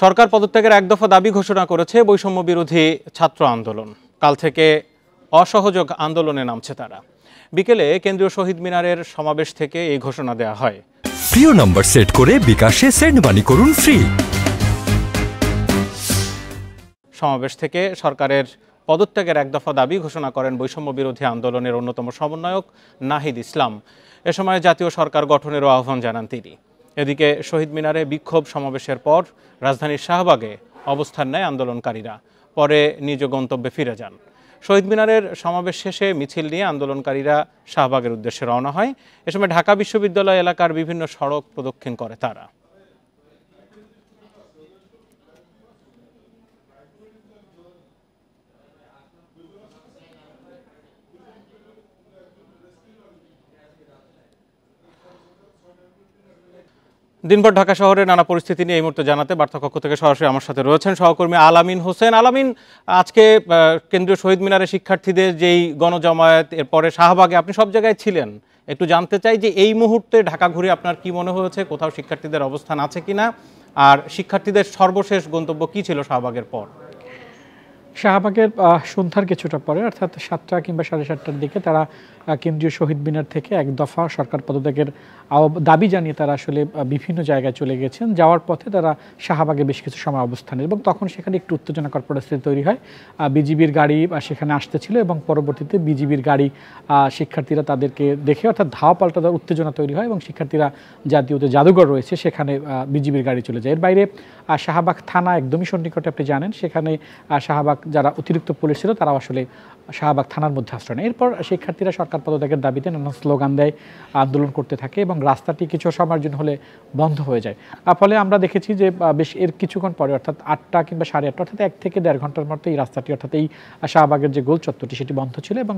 সরকার পদত্যাগের এক দফা দাবি ঘোষণা করেছে বৈষম্য বিরোধী ছাত্র আন্দোলন কাল থেকে অসহযোগ আন্দোলনে নামছে তারা বিকেলে কেন্দ্রীয় শহীদ মিনারের সমাবেশ থেকে এই ঘোষণা দেয়া হয় প্রিয় নম্বর সেট করে বিকাশে সেন্ড মানি করুন ফ্রি সমাবেশ থেকে সরকারের পদত্যাগের এক দফা দাবি ঘোষণা করেন বৈষম্য বিরোধী আন্দোলনের অন্যতম সমন্বয়ক নাহিদ ইসলাম এ সময় জাতীয় সরকার গঠনেরও আহ্বান জানান তিনি এদিকে শহীদ মিনারে বিক্ষোভ সমাবেশের পর রাজধানীর শাহবাগে অবস্থান নেয় আন্দোলনকারীরা পরে নিজ গন্তব্যে ফিরে যান শহীদ মিনারের সমাবেশ শেষে মিছিল নিয়ে আন্দোলনকারীরা শাহবাগের উদ্দেশ্যে রওনা হয় এ সময় ঢাকা বিশ্ববিদ্যালয় এলাকার বিভিন্ন সড়ক প্রদক্ষিণ করে তারা দিনভর ঢাকা শহরের নানা পরিস্থিতি নিয়ে এই মুহূর্তে জানাতে বার্তাকক্ষ থেকে সরাসরি আমার সাথে রয়েছেন সহকর্মী আলামিন হোসেন আলামিন আজকে কেন্দ্রীয় শহীদ মিনারে শিক্ষার্থীদের যেই গণজমায়েত এরপরে শাহবাগে আপনি সব জায়গায় ছিলেন একটু জানতে চাই যে এই মুহূর্তে ঢাকা ঘুরে আপনার কি মনে হয়েছে কোথাও শিক্ষার্থীদের অবস্থান আছে কিনা আর শিক্ষার্থীদের সর্বশেষ গন্তব্য কি ছিল শাহবাগের পর শাহবাগের সন্ধ্যার কিছুটা পরে অর্থাৎ সাতটা কিংবা সাড়ে সাতটার দিকে তারা কেন্দ্রীয় শহীদ মিনার থেকে এক দফা সরকার পদত্যাগের দাবি জানিয়ে তারা আসলে বিভিন্ন জায়গায় চলে গেছেন যাওয়ার পথে তারা শাহবাগে বেশ কিছু সময় অবস্থান এবং তখন সেখানে একটু উত্তেজনাকর পরিস্থিতি তৈরি হয় বিজিবির গাড়ি সেখানে আসতেছিল এবং পরবর্তীতে বিজিবির গাড়ি শিক্ষার্থীরা তাদেরকে দেখে অর্থাৎ ধাওয়া পাল্টা উত্তেজনা তৈরি হয় এবং শিক্ষার্থীরা যে জাদুঘর রয়েছে সেখানে বিজিবির গাড়ি চলে যায় এর বাইরে শাহবাগ থানা একদমই সন্নিকটে আপনি জানেন সেখানে শাহবাগ যারা অতিরিক্ত পুলিশ ছিল তারা আসলে শাহবাগ থানার মধ্যে আশ্রয় নেয় এরপর শিক্ষার্থীরা সরকার পদত্যাগের দাবিতে নানা স্লোগান দেয় আন্দোলন করতে থাকে এবং রাস্তাটি কিছু সময়ের জন্য হলে বন্ধ হয়ে যায় ফলে আমরা দেখেছি যে বেশ এর কিছুক্ষণ পরে অর্থাৎ আটটা কিংবা সাড়ে আটটা অর্থাৎ এক থেকে দেড় ঘন্টার মধ্যে এই রাস্তাটি অর্থাৎ এই শাহবাগের যে গোল চত্বরটি সেটি বন্ধ ছিল এবং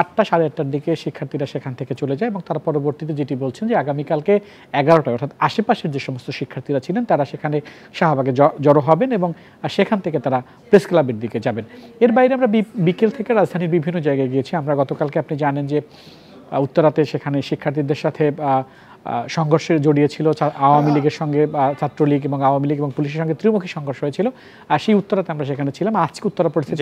আটটা সাড়ে আটটার দিকে শিক্ষার্থীরা সেখান থেকে চলে যায় এবং তার পরবর্তীতে যেটি বলছেন যে আগামীকালকে এগারোটায় অর্থাৎ আশেপাশের যে সমস্ত শিক্ষার্থীরা ছিলেন তারা সেখানে শাহবাগে জড়ো হবেন এবং সেখান থেকে তারা প্রেস ক্লাবের দিকে যাবেন এর বাইরে আমরা বিকেল থেকে রাজধানীর বিভিন্ন জায়গায় গিয়েছি আমরা গতকালকে আপনি জানেন যে উত্তরাতে সেখানে শিক্ষার্থীদের সাথে সংঘর্ষে জড়িয়েছিল আওয়ামী লীগের সঙ্গে ছাত্রলীগ এবং আওয়ামী লীগ এবং পুলিশের সঙ্গে ত্রিমুখী সংঘর্ষ হয়েছিল আর সেই উত্তরাতে আমরা সেখানে ছিলাম আজকে উত্তরা পরিস্থিতি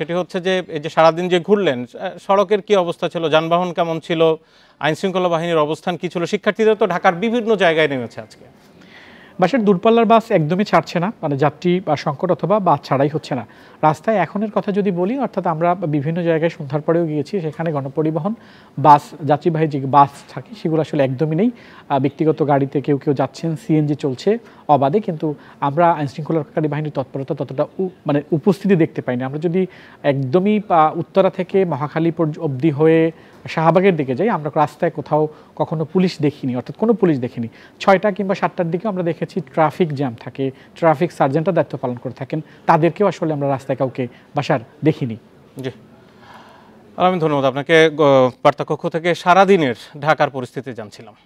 সেটি হচ্ছে যে এই যে সারাদিন যে ঘুরলেন সড়কের কি অবস্থা ছিল যানবাহন কেমন ছিল আইনশৃঙ্খলা বাহিনীর অবস্থান কি ছিল শিক্ষার্থীদের তো ঢাকার বিভিন্ন জায়গায় নেমেছে আজকে বাসের দূরপাল্লার বাস একদমই ছাড়ছে না মানে যাত্রী বা সংকট অথবা বাস ছাড়াই হচ্ছে না রাস্তায় এখনের কথা যদি বলি অর্থাৎ আমরা বিভিন্ন জায়গায় সন্ধ্যার পরেও গিয়েছি সেখানে গণপরিবহন বাস যাত্রীবাহী যে বাস থাকে সেগুলো আসলে একদমই নেই ব্যক্তিগত গাড়িতে কেউ কেউ যাচ্ছেন সিএনজি চলছে অবাধে কিন্তু আমরা আইনশৃঙ্খলাকারী বাহিনীর তৎপরতা ততটা মানে উপস্থিতি দেখতে পাইনি আমরা যদি একদমই উত্তরা থেকে মহাখালী অবধি হয়ে শাহবাগের দিকে যাই আমরা রাস্তায় কোথাও কখনো পুলিশ দেখিনি অর্থাৎ কোনো পুলিশ দেখিনি ছয়টা কিংবা সাতটার দিকে আমরা দেখেছি দেখেছি ট্রাফিক জ্যাম থাকে ট্রাফিক সার্জেন্টরা দায়িত্ব পালন করে থাকেন তাদেরকেও আসলে আমরা রাস্তায় কাউকে বাসার দেখিনি জি আমি ধন্যবাদ আপনাকে পার্থকক্ষ থেকে সারাদিনের ঢাকার পরিস্থিতি জানছিলাম